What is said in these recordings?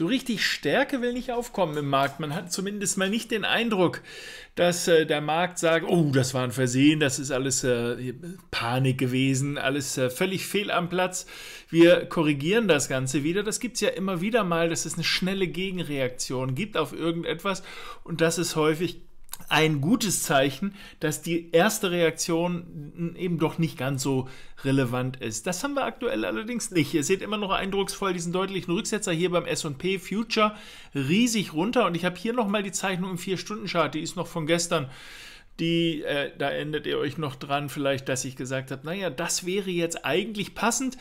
so richtig Stärke will nicht aufkommen im Markt. Man hat zumindest mal nicht den Eindruck, dass äh, der Markt sagt, oh, das war ein Versehen, das ist alles äh, Panik gewesen, alles äh, völlig fehl am Platz. Wir korrigieren das Ganze wieder. Das gibt es ja immer wieder mal, dass es eine schnelle Gegenreaktion gibt auf irgendetwas und das ist häufig ein gutes Zeichen, dass die erste Reaktion eben doch nicht ganz so relevant ist. Das haben wir aktuell allerdings nicht. Ihr seht immer noch eindrucksvoll diesen deutlichen Rücksetzer hier beim S&P Future riesig runter und ich habe hier nochmal die Zeichnung im 4-Stunden-Chart, die ist noch von gestern. Die, äh, da endet ihr euch noch dran vielleicht, dass ich gesagt habe, naja, das wäre jetzt eigentlich passend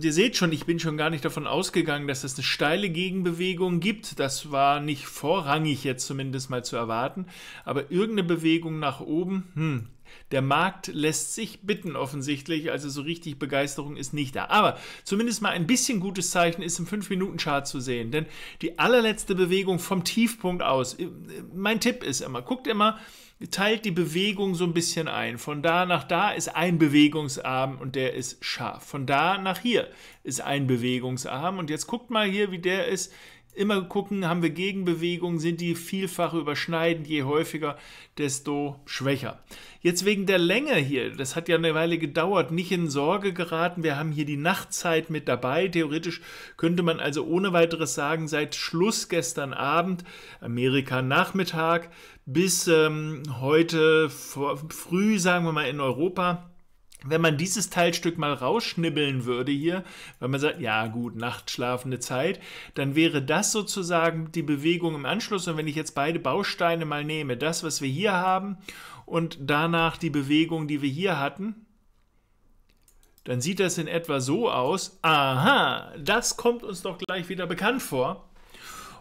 ihr seht schon, ich bin schon gar nicht davon ausgegangen, dass es eine steile Gegenbewegung gibt. Das war nicht vorrangig jetzt zumindest mal zu erwarten. Aber irgendeine Bewegung nach oben, hm, der Markt lässt sich bitten offensichtlich, also so richtig Begeisterung ist nicht da. Aber zumindest mal ein bisschen gutes Zeichen ist im 5-Minuten-Chart zu sehen, denn die allerletzte Bewegung vom Tiefpunkt aus, äh, mein Tipp ist immer, guckt immer, teilt die Bewegung so ein bisschen ein. Von da nach da ist ein Bewegungsarm und der ist scharf. Von da nach hier ist ein Bewegungsarm und jetzt guckt mal hier, wie der ist immer gucken, haben wir Gegenbewegungen, sind die vielfach überschneidend, je häufiger, desto schwächer. Jetzt wegen der Länge hier, das hat ja eine Weile gedauert, nicht in Sorge geraten. Wir haben hier die Nachtzeit mit dabei. Theoretisch könnte man also ohne weiteres sagen, seit Schluss gestern Abend, Amerika Nachmittag, bis ähm, heute früh, sagen wir mal, in Europa wenn man dieses Teilstück mal rausschnibbeln würde hier, wenn man sagt, ja gut, nachtschlafende Zeit, dann wäre das sozusagen die Bewegung im Anschluss. Und wenn ich jetzt beide Bausteine mal nehme, das, was wir hier haben und danach die Bewegung, die wir hier hatten, dann sieht das in etwa so aus. Aha, das kommt uns doch gleich wieder bekannt vor.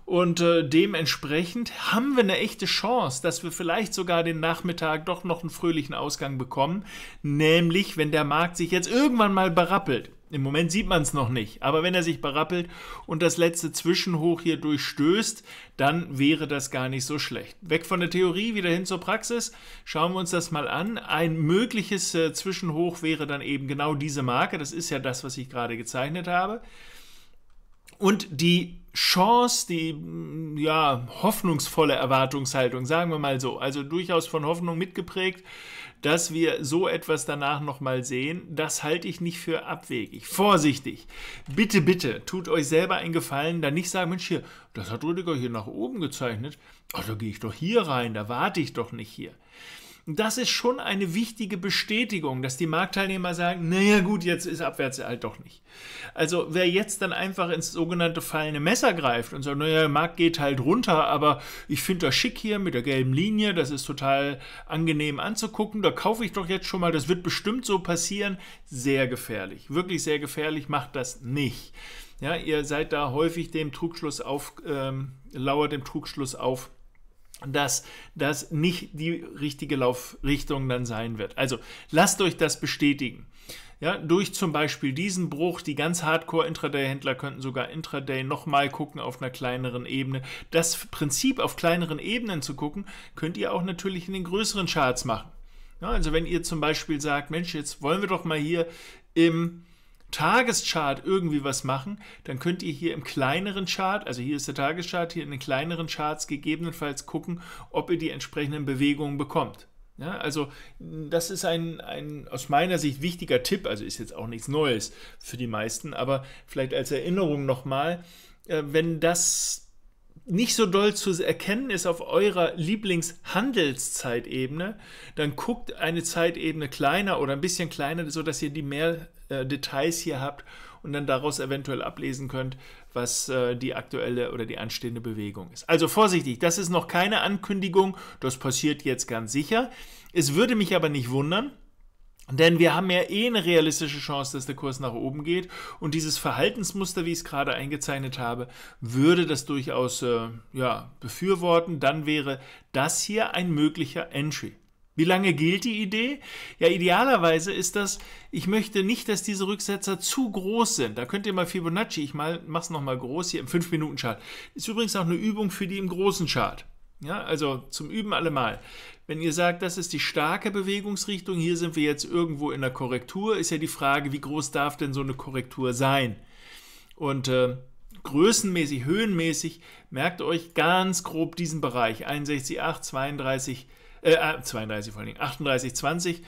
Und äh, dementsprechend haben wir eine echte Chance, dass wir vielleicht sogar den Nachmittag doch noch einen fröhlichen Ausgang bekommen. Nämlich, wenn der Markt sich jetzt irgendwann mal berappelt. Im Moment sieht man es noch nicht, aber wenn er sich berappelt und das letzte Zwischenhoch hier durchstößt, dann wäre das gar nicht so schlecht. Weg von der Theorie, wieder hin zur Praxis. Schauen wir uns das mal an. Ein mögliches äh, Zwischenhoch wäre dann eben genau diese Marke. Das ist ja das, was ich gerade gezeichnet habe. Und die Chance, die mm, ja, hoffnungsvolle Erwartungshaltung, sagen wir mal so, also durchaus von Hoffnung mitgeprägt, dass wir so etwas danach nochmal sehen, das halte ich nicht für abwegig. Vorsichtig. Bitte, bitte, tut euch selber einen Gefallen, da nicht sagen, Mensch, hier, das hat Rüdiger hier nach oben gezeichnet. Ach, da gehe ich doch hier rein, da warte ich doch nicht hier das ist schon eine wichtige Bestätigung, dass die Marktteilnehmer sagen, naja gut, jetzt ist abwärts halt doch nicht. Also wer jetzt dann einfach ins sogenannte fallende Messer greift und sagt, naja, der Markt geht halt runter, aber ich finde das schick hier mit der gelben Linie, das ist total angenehm anzugucken, da kaufe ich doch jetzt schon mal, das wird bestimmt so passieren, sehr gefährlich, wirklich sehr gefährlich, macht das nicht. Ja, ihr seid da häufig dem Trugschluss auf, ähm, lauert dem Trugschluss auf, dass das nicht die richtige Laufrichtung dann sein wird. Also lasst euch das bestätigen. Ja, durch zum Beispiel diesen Bruch, die ganz Hardcore-Intraday-Händler könnten sogar Intraday nochmal gucken auf einer kleineren Ebene. Das Prinzip, auf kleineren Ebenen zu gucken, könnt ihr auch natürlich in den größeren Charts machen. Ja, also wenn ihr zum Beispiel sagt, Mensch, jetzt wollen wir doch mal hier im Tageschart irgendwie was machen, dann könnt ihr hier im kleineren Chart, also hier ist der Tageschart, hier in den kleineren Charts gegebenenfalls gucken, ob ihr die entsprechenden Bewegungen bekommt. Ja, also das ist ein, ein aus meiner Sicht wichtiger Tipp, also ist jetzt auch nichts Neues für die meisten, aber vielleicht als Erinnerung nochmal, äh, wenn das nicht so doll zu erkennen ist auf eurer Lieblingshandelszeitebene, dann guckt eine Zeitebene kleiner oder ein bisschen kleiner, sodass ihr die mehr äh, Details hier habt und dann daraus eventuell ablesen könnt, was äh, die aktuelle oder die anstehende Bewegung ist. Also vorsichtig, das ist noch keine Ankündigung, das passiert jetzt ganz sicher. Es würde mich aber nicht wundern, denn wir haben ja eh eine realistische Chance, dass der Kurs nach oben geht. Und dieses Verhaltensmuster, wie ich es gerade eingezeichnet habe, würde das durchaus äh, ja, befürworten. Dann wäre das hier ein möglicher Entry. Wie lange gilt die Idee? Ja, idealerweise ist das, ich möchte nicht, dass diese Rücksetzer zu groß sind. Da könnt ihr mal Fibonacci, ich mal, mach's nochmal groß hier im 5-Minuten-Chart. Ist übrigens auch eine Übung für die im großen Chart. Ja, also zum Üben allemal. Wenn ihr sagt, das ist die starke Bewegungsrichtung, hier sind wir jetzt irgendwo in der Korrektur, ist ja die Frage, wie groß darf denn so eine Korrektur sein? Und äh, größenmäßig, höhenmäßig, merkt euch ganz grob diesen Bereich, 61,8, 32, äh, 32 ah, vor allen Dingen, 38, 20.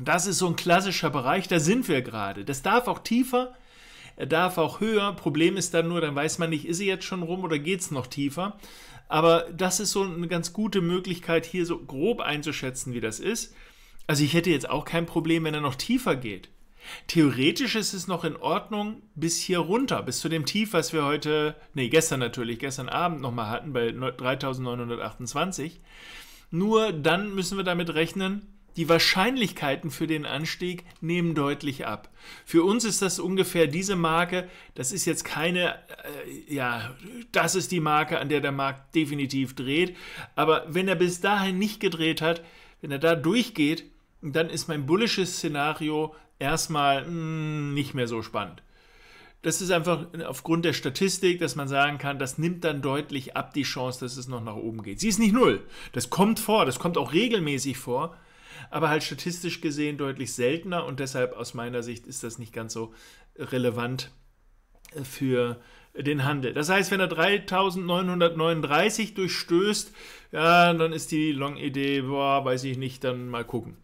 Das ist so ein klassischer Bereich, da sind wir gerade. Das darf auch tiefer, er äh, darf auch höher. Problem ist dann nur, dann weiß man nicht, ist sie jetzt schon rum oder geht es noch tiefer. Aber das ist so eine ganz gute Möglichkeit, hier so grob einzuschätzen, wie das ist. Also ich hätte jetzt auch kein Problem, wenn er noch tiefer geht. Theoretisch ist es noch in Ordnung bis hier runter, bis zu dem Tief, was wir heute, nee, gestern natürlich, gestern Abend nochmal hatten bei 3928. Nur dann müssen wir damit rechnen, die Wahrscheinlichkeiten für den Anstieg nehmen deutlich ab. Für uns ist das ungefähr diese Marke. Das ist jetzt keine, äh, ja, das ist die Marke, an der der Markt definitiv dreht. Aber wenn er bis dahin nicht gedreht hat, wenn er da durchgeht, dann ist mein bullisches Szenario erstmal mh, hm, nicht mehr so spannend das ist einfach aufgrund der Statistik, dass man sagen kann, das nimmt dann deutlich ab die Chance, dass es noch nach oben geht. Sie ist nicht null. Das kommt vor, das kommt auch regelmäßig vor, aber halt statistisch gesehen deutlich seltener und deshalb aus meiner Sicht ist das nicht ganz so relevant äh, für den Handel. Das heißt, wenn er 3939 durchstößt, ja, dann ist die Long-Idee, boah, weiß ich nicht, dann mal gucken.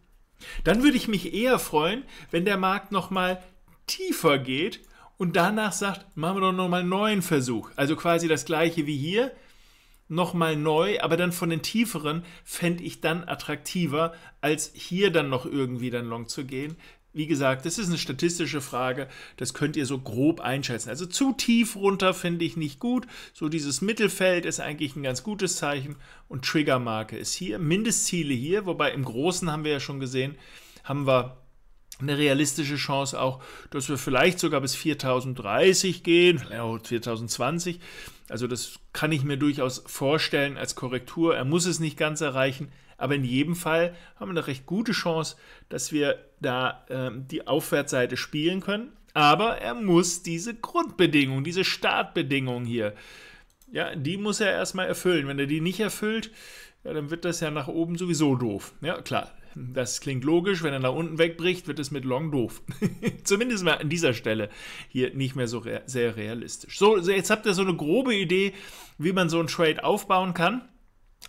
Dann würde ich mich eher freuen, wenn der Markt nochmal tiefer geht und danach sagt, machen wir doch nochmal einen neuen Versuch. Also quasi das gleiche wie hier, nochmal neu, aber dann von den tieferen fände ich dann attraktiver, als hier dann noch irgendwie dann long zu gehen. Wie gesagt, das ist eine statistische Frage, das könnt ihr so grob einschätzen. Also zu tief runter finde ich nicht gut. So dieses Mittelfeld ist eigentlich ein ganz gutes Zeichen und Triggermarke ist hier. Mindestziele hier, wobei im Großen haben wir ja schon gesehen, haben wir eine realistische Chance auch, dass wir vielleicht sogar bis 4030 gehen, 4020. Also das kann ich mir durchaus vorstellen als Korrektur. Er muss es nicht ganz erreichen, aber in jedem Fall haben wir eine recht gute Chance, dass wir da äh, die Aufwärtsseite spielen können. Aber er muss diese Grundbedingungen, diese Startbedingungen hier, ja, die muss er erstmal erfüllen. Wenn er die nicht erfüllt, ja, dann wird das ja nach oben sowieso doof. Ja, klar, das klingt logisch, wenn er nach unten wegbricht, wird es mit Long doof. Zumindest mal an dieser Stelle hier nicht mehr so re sehr realistisch. So, jetzt habt ihr so eine grobe Idee, wie man so einen Trade aufbauen kann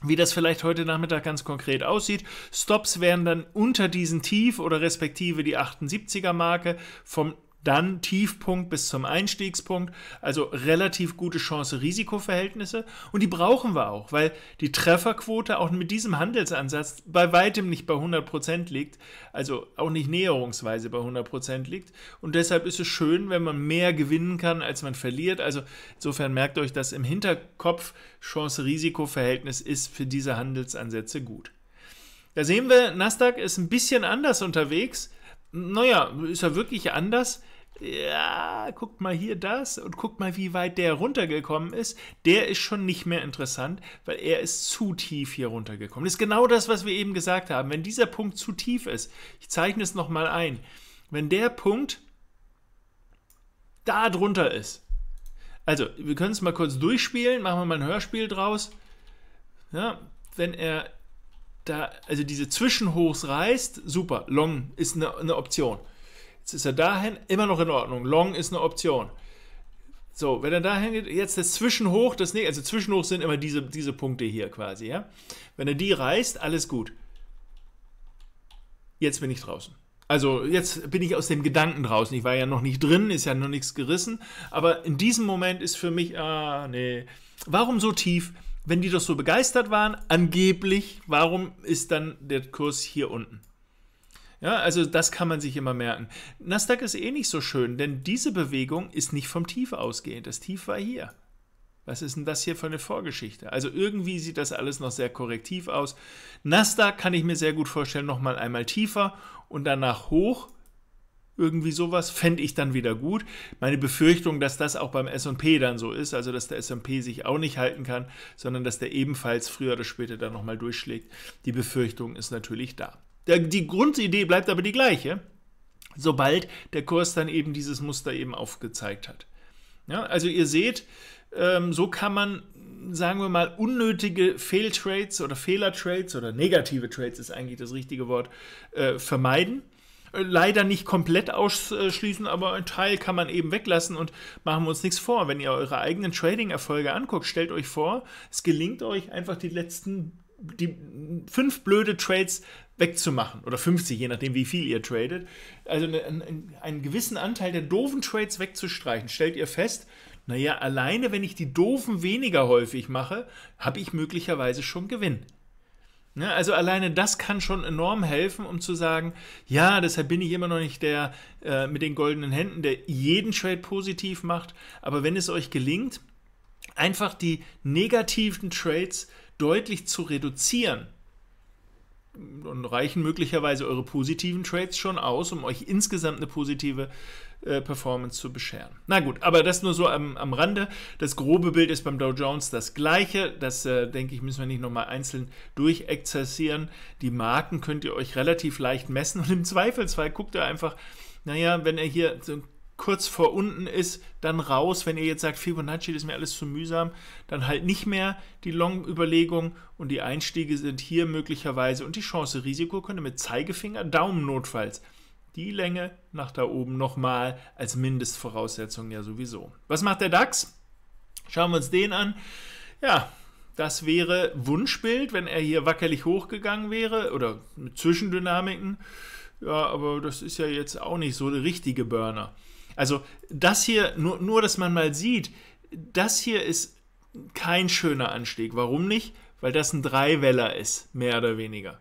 wie das vielleicht heute Nachmittag ganz konkret aussieht. Stops wären dann unter diesen Tief oder respektive die 78er Marke vom dann Tiefpunkt bis zum Einstiegspunkt, also relativ gute Chance-Risikoverhältnisse und die brauchen wir auch, weil die Trefferquote auch mit diesem Handelsansatz bei weitem nicht bei 100% liegt, also auch nicht näherungsweise bei 100% liegt und deshalb ist es schön, wenn man mehr gewinnen kann, als man verliert, also insofern merkt euch das im Hinterkopf, Chance-Risikoverhältnis ist für diese Handelsansätze gut. Da sehen wir, Nasdaq ist ein bisschen anders unterwegs, naja, ist er wirklich anders? ja, guckt mal hier das und guckt mal, wie weit der runtergekommen ist, der ist schon nicht mehr interessant, weil er ist zu tief hier runtergekommen. Das ist genau das, was wir eben gesagt haben. Wenn dieser Punkt zu tief ist, ich zeichne es nochmal ein, wenn der Punkt da drunter ist, also wir können es mal kurz durchspielen, machen wir mal ein Hörspiel draus. Ja, wenn er da, also diese Zwischenhochs reißt, super, Long ist eine, eine Option. Jetzt ist er dahin, immer noch in Ordnung. Long ist eine Option. So, wenn er dahin geht, jetzt das Zwischenhoch, das also Zwischenhoch sind immer diese, diese Punkte hier quasi, ja. Wenn er die reißt, alles gut. Jetzt bin ich draußen. Also jetzt bin ich aus dem Gedanken draußen. Ich war ja noch nicht drin, ist ja noch nichts gerissen. Aber in diesem Moment ist für mich, ah, nee. Warum so tief? Wenn die doch so begeistert waren, angeblich, warum ist dann der Kurs hier unten? Ja, also das kann man sich immer merken. Nasdaq ist eh nicht so schön, denn diese Bewegung ist nicht vom Tief ausgehend. Das Tief war hier. Was ist denn das hier für eine Vorgeschichte? Also irgendwie sieht das alles noch sehr korrektiv aus. Nasdaq kann ich mir sehr gut vorstellen, nochmal einmal tiefer und danach hoch. Irgendwie sowas fände ich dann wieder gut. Meine Befürchtung, dass das auch beim SP dann so ist, also dass der SP sich auch nicht halten kann, sondern dass der ebenfalls früher oder später dann nochmal durchschlägt, die Befürchtung ist natürlich da. Die Grundidee bleibt aber die gleiche, sobald der Kurs dann eben dieses Muster eben aufgezeigt hat. Ja, also ihr seht, ähm, so kann man, sagen wir mal, unnötige Fehltrades oder Fehlertrades oder negative Trades ist eigentlich das richtige Wort, äh, vermeiden. Äh, leider nicht komplett ausschließen, aber ein Teil kann man eben weglassen und machen wir uns nichts vor. Wenn ihr eure eigenen Trading-Erfolge anguckt, stellt euch vor, es gelingt euch einfach die letzten die fünf blöde Trades wegzumachen oder 50, je nachdem, wie viel ihr tradet. Also einen, einen gewissen Anteil der doofen Trades wegzustreichen, stellt ihr fest, naja, alleine wenn ich die doofen weniger häufig mache, habe ich möglicherweise schon Gewinn. Ja, ne, also alleine das kann schon enorm helfen, um zu sagen, ja, deshalb bin ich immer noch nicht der äh, mit den goldenen Händen, der jeden Trade positiv macht. Aber wenn es euch gelingt, einfach die negativen Trades deutlich zu reduzieren, und reichen möglicherweise eure positiven Trades schon aus, um euch insgesamt eine positive äh, Performance zu bescheren. Na gut, aber das nur so am, am Rande. Das grobe Bild ist beim Dow Jones das gleiche. Das, äh, denke ich, müssen wir nicht nochmal einzeln durchexerzieren. Die Marken könnt ihr euch relativ leicht messen und im Zweifelsfall guckt ihr einfach, naja, wenn er hier so ein kurz vor unten ist, dann raus. Wenn ihr jetzt sagt, Fibonacci das ist mir alles zu mühsam, dann halt nicht mehr die Long-Überlegung und die Einstiege sind hier möglicherweise und die Chance Risiko könnt mit Zeigefinger, Daumen notfalls die Länge nach da oben nochmal als Mindestvoraussetzung ja sowieso. Was macht der DAX? Schauen wir uns den an. Ja, das wäre Wunschbild, wenn er hier wackelig hochgegangen wäre oder mit Zwischendynamiken. Ja, aber das ist ja jetzt auch nicht so der richtige Burner. Also das hier, nur, nur dass man mal sieht, das hier ist kein schöner Anstieg. Warum nicht? Weil das ein Dreiweller ist, mehr oder weniger.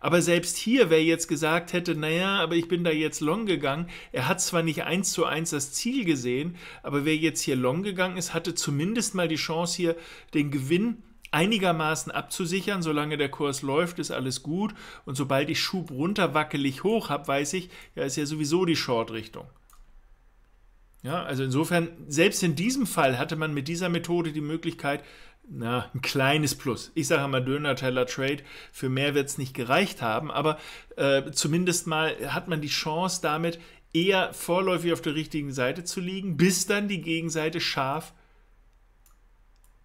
Aber selbst hier, wer jetzt gesagt hätte, naja, aber ich bin da jetzt long gegangen, er hat zwar nicht eins zu eins das Ziel gesehen, aber wer jetzt hier long gegangen ist, hatte zumindest mal die Chance hier den Gewinn einigermaßen abzusichern. Solange der Kurs läuft, ist alles gut. Und sobald ich Schub runter wackelig hoch habe, weiß ich, ja, ist ja sowieso die Short-Richtung. Ja, also insofern, selbst in diesem Fall hatte man mit dieser Methode die Möglichkeit, na, ein kleines Plus. Ich sage mal Döner-Teller Trade, für mehr wird es nicht gereicht haben, aber äh, zumindest mal hat man die Chance damit eher vorläufig auf der richtigen Seite zu liegen, bis dann die Gegenseite scharf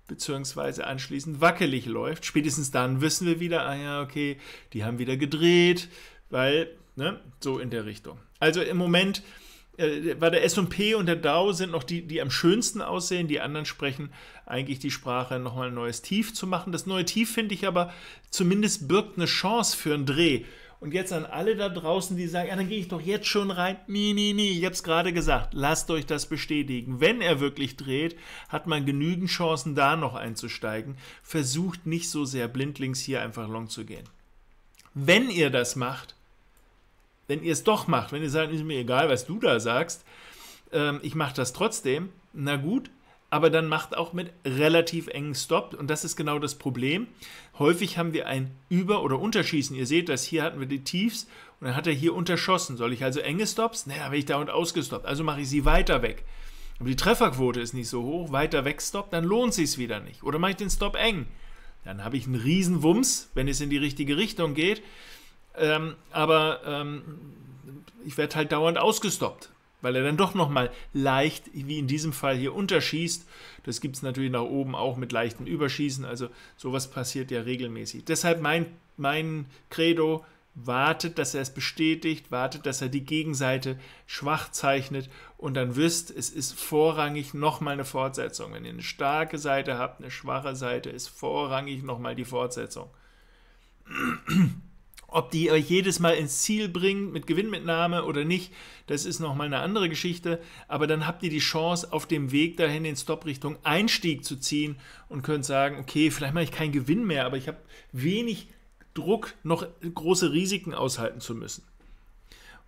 beziehungsweise anschließend wackelig läuft. Spätestens dann wissen wir wieder, ah ja, okay, die haben wieder gedreht, weil, ne, so in der Richtung. Also im Moment äh, weil der S&P und der DAO sind noch die, die am schönsten aussehen. Die anderen sprechen eigentlich die Sprache, nochmal ein neues Tief zu machen. Das neue Tief finde ich aber zumindest birgt eine Chance für einen Dreh. Und jetzt an alle da draußen, die sagen, ja, dann gehe ich doch jetzt schon rein. Nee, nee, nee, ich habe es gerade gesagt. Lasst euch das bestätigen. Wenn er wirklich dreht, hat man genügend Chancen, da noch einzusteigen. Versucht nicht so sehr blindlings hier einfach long zu gehen. Wenn ihr das macht, wenn ihr es doch macht, wenn ihr sagt, ist mir egal, was du da sagst, ähm, ich mache das trotzdem, na gut, aber dann macht auch mit relativ engen Stop. Und das ist genau das Problem. Häufig haben wir ein Über- oder Unterschießen. Ihr seht das, hier hatten wir die Tiefs und dann hat er hier unterschossen. Soll ich also enge Stops? Naja, habe ich da und ausgestoppt. Also mache ich sie weiter weg. Aber die Trefferquote ist nicht so hoch. Weiter weg Stopp, dann lohnt sich es wieder nicht. Oder mache ich den Stopp eng? Dann habe ich einen riesen Wumms, wenn es in die richtige Richtung geht. Ähm, aber ähm, ich werde halt dauernd ausgestoppt, weil er dann doch nochmal leicht, wie in diesem Fall hier, unterschießt. Das gibt es natürlich nach oben auch mit leichtem Überschießen. Also sowas passiert ja regelmäßig. Deshalb mein, mein Credo, wartet, dass er es bestätigt, wartet, dass er die Gegenseite schwach zeichnet und dann wisst, es ist vorrangig nochmal eine Fortsetzung. Wenn ihr eine starke Seite habt, eine schwache Seite, ist vorrangig nochmal die Fortsetzung. Ob die euch jedes Mal ins Ziel bringt mit Gewinnmitnahme oder nicht, das ist nochmal eine andere Geschichte. Aber dann habt ihr die Chance, auf dem Weg dahin in Stop Richtung Einstieg zu ziehen und könnt sagen, okay, vielleicht mache ich keinen Gewinn mehr, aber ich habe wenig Druck, noch große Risiken aushalten zu müssen.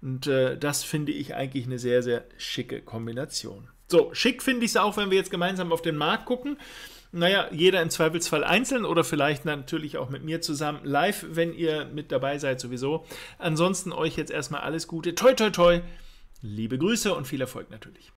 Und äh, das finde ich eigentlich eine sehr, sehr schicke Kombination. So, schick finde ich es auch, wenn wir jetzt gemeinsam auf den Markt gucken. Naja, jeder im Zweifelsfall einzeln oder vielleicht natürlich auch mit mir zusammen live, wenn ihr mit dabei seid sowieso. Ansonsten euch jetzt erstmal alles Gute. Toi, toi, toi. Liebe Grüße und viel Erfolg natürlich.